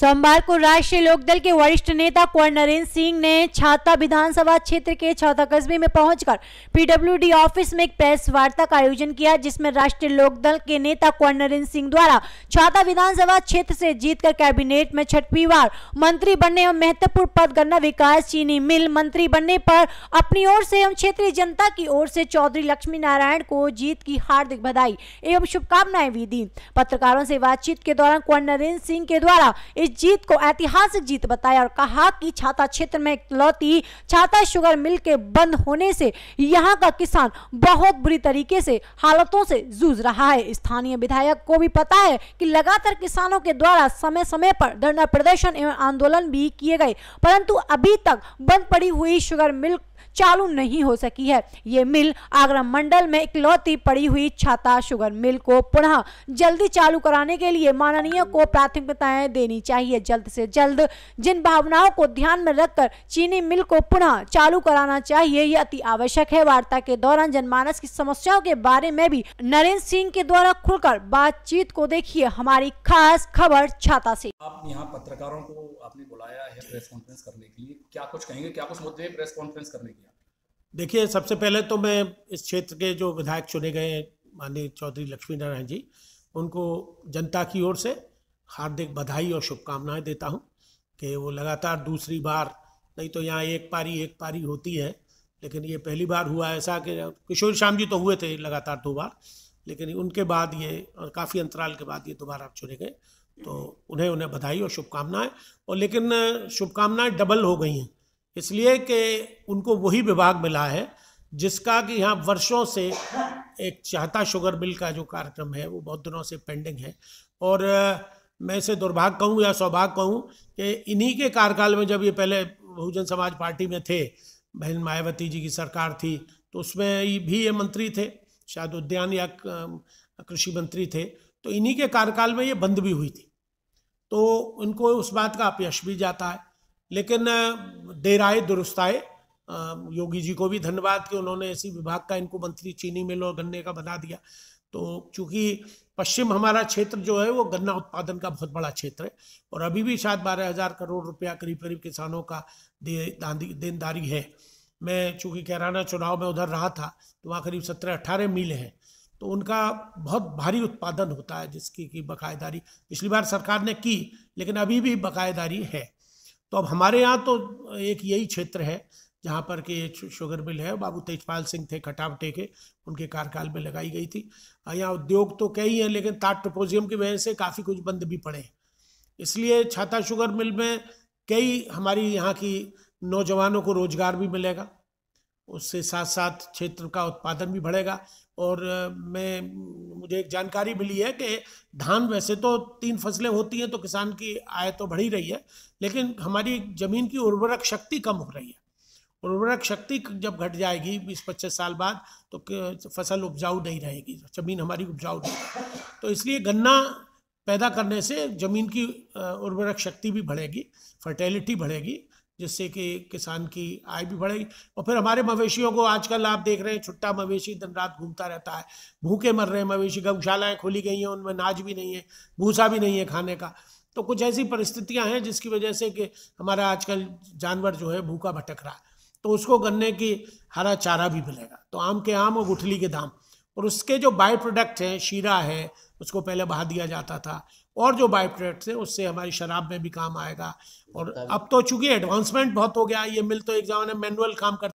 सोमवार को राष्ट्रीय लोकदल के वरिष्ठ नेता कुंवर नरेंद्र सिंह ने छाता विधानसभा क्षेत्र के छाता कस्बे में पहुंचकर पीडब्ल्यूडी ऑफिस में एक प्रेस वार्ता का आयोजन किया जिसमें राष्ट्रीय लोकदल के नेता कुंवर नरेंद्र सिंह द्वारा छाता विधानसभा क्षेत्र से जीतकर कैबिनेट में छठवी बार मंत्री बनने एवं महत्वपूर्ण पद गन्ना विकास चीनी मिल मंत्री बनने पर अपनी ओर से एवं क्षेत्रीय जनता की ओर से चौधरी लक्ष्मी नारायण को जीत की हार्दिक बधाई एवं शुभकामनाएं भी दी पत्रकारों से बातचीत के दौरान कुंवर नरेंद्र सिंह के द्वारा इस इस जीत को ऐतिहासिक जीत बताया और कहा कि छाता क्षेत्र में लौती छाता शुगर मिल के बंद होने से यहाँ का किसान बहुत बुरी तरीके से हालतों से जूझ रहा है स्थानीय विधायक को भी पता है कि लगातार किसानों के द्वारा समय समय पर धरना प्रदर्शन एवं आंदोलन भी किए गए परंतु अभी तक बंद पड़ी हुई शुगर मिल चालू नहीं हो सकी है ये मिल आगरा मंडल में इकलौती पड़ी हुई छाता शुगर मिल को पुनः जल्दी चालू कराने के लिए माननीय को प्राथमिकताएं देनी चाहिए जल्द से जल्द जिन भावनाओं को ध्यान में रखकर चीनी मिल को पुनः चालू कराना चाहिए ये अति आवश्यक है वार्ता के दौरान जनमानस की समस्याओं के बारे में भी नरेंद्र सिंह के द्वारा खुलकर बातचीत को देखिए हमारी खास खबर छाता से आप यहाँ पत्रकारों को आपने बुलाया है प्रेस कॉन्फ्रेंस करने के लिए क्या कुछ कहेंगे क्या कुछ मुद्दे प्रेस कॉन्फ्रेंस करने देखिए सबसे पहले तो मैं इस क्षेत्र के जो विधायक चुने गए माननीय चौधरी लक्ष्मी नारायण जी उनको जनता की ओर से हार्दिक बधाई और शुभकामनाएं देता हूं कि वो लगातार दूसरी बार नहीं तो यहाँ एक पारी एक पारी होती है लेकिन ये पहली बार हुआ ऐसा कि किशोर श्याम जी तो हुए थे लगातार दो बार लेकिन उनके बाद ये और काफ़ी अंतराल के बाद ये दोबारा चुने गए तो उन्हें उन्हें बधाई और शुभकामनाएं और लेकिन शुभकामनाएं डबल हो गई हैं इसलिए कि उनको वही विभाग मिला है जिसका कि यहाँ वर्षों से एक चाहता शुगर मिल का जो कार्यक्रम है वो बहुत दिनों से पेंडिंग है और मैं इसे दुर्भाग्य कहूँ या सौभाग्य कहूँ कि इन्हीं के कार्यकाल में जब ये पहले बहुजन समाज पार्टी में थे बहन मायावती जी की सरकार थी तो उसमें भी ये मंत्री थे शायद उद्यान या कृषि मंत्री थे तो इन्हीं के कार्यकाल में ये बंद भी हुई थी तो उनको उस बात का अपयश भी जाता है लेकिन देर आए दुरुस्त आए योगी जी को भी धन्यवाद कि उन्होंने ऐसी विभाग का इनको मंत्री चीनी मिल और गन्ने का बना दिया तो चूंकि पश्चिम हमारा क्षेत्र जो है वो गन्ना उत्पादन का बहुत बड़ा क्षेत्र है और अभी भी शायद बारह हजार करोड़ रुपया करीब करीब किसानों का देनदारी है मैं चूंकि कैराना चुनाव में उधर रहा था तो वहाँ करीब सत्रह अट्ठारह मील हैं तो उनका बहुत भारी उत्पादन होता है जिसकी की बकायेदारी पिछली बार सरकार ने की लेकिन अभी भी बकायेदारी है तो अब हमारे यहाँ तो एक यही क्षेत्र है जहाँ पर कि शुगर मिल है बाबू तेजपाल सिंह थे खटावटे के उनके कार्यकाल में लगाई गई थी यहाँ उद्योग तो कई हैं लेकिन ताट टपोजियम की वजह से काफ़ी कुछ बंद भी पड़े हैं इसलिए छाता शुगर मिल में कई हमारी यहाँ की नौजवानों को रोजगार भी मिलेगा उससे साथ साथ क्षेत्र का उत्पादन भी बढ़ेगा और मैं मुझे एक जानकारी मिली है कि धान वैसे तो तीन फसलें होती हैं तो किसान की आय तो बढ़ी रही है लेकिन हमारी ज़मीन की उर्वरक शक्ति कम हो रही है उर्वरक शक्ति जब घट जाएगी बीस पच्चीस साल बाद तो फसल उपजाऊ नहीं रहेगी ज़मीन हमारी उपजाऊ नहीं तो इसलिए गन्ना पैदा करने से ज़मीन की उर्वरक शक्ति भी बढ़ेगी फर्टिलिटी बढ़ेगी जिससे कि किसान की आय भी बढ़ेगी और फिर हमारे मवेशियों को आजकल आप देख रहे हैं छुट्टा मवेशी दिन रात घूमता रहता है भूखे मर रहे हैं मवेशी गौशालाएँ खोली गई हैं उनमें नाज भी नहीं है भूसा भी नहीं है खाने का तो कुछ ऐसी परिस्थितियां हैं जिसकी वजह से कि हमारा आजकल जानवर जो है भूखा भटक रहा है तो उसको गन्ने की हरा चारा भी मिलेगा तो आम के आम और गुठली के दाम और उसके जो बाय प्रोडक्ट हैं शीरा है उसको पहले बहा दिया जाता था और जो बायोप्रोडक्ट्स है उससे हमारी शराब में भी काम आएगा और अब तो चूंकि एडवांसमेंट बहुत हो गया ये मिल तो एक जमाने मैनुअल काम करते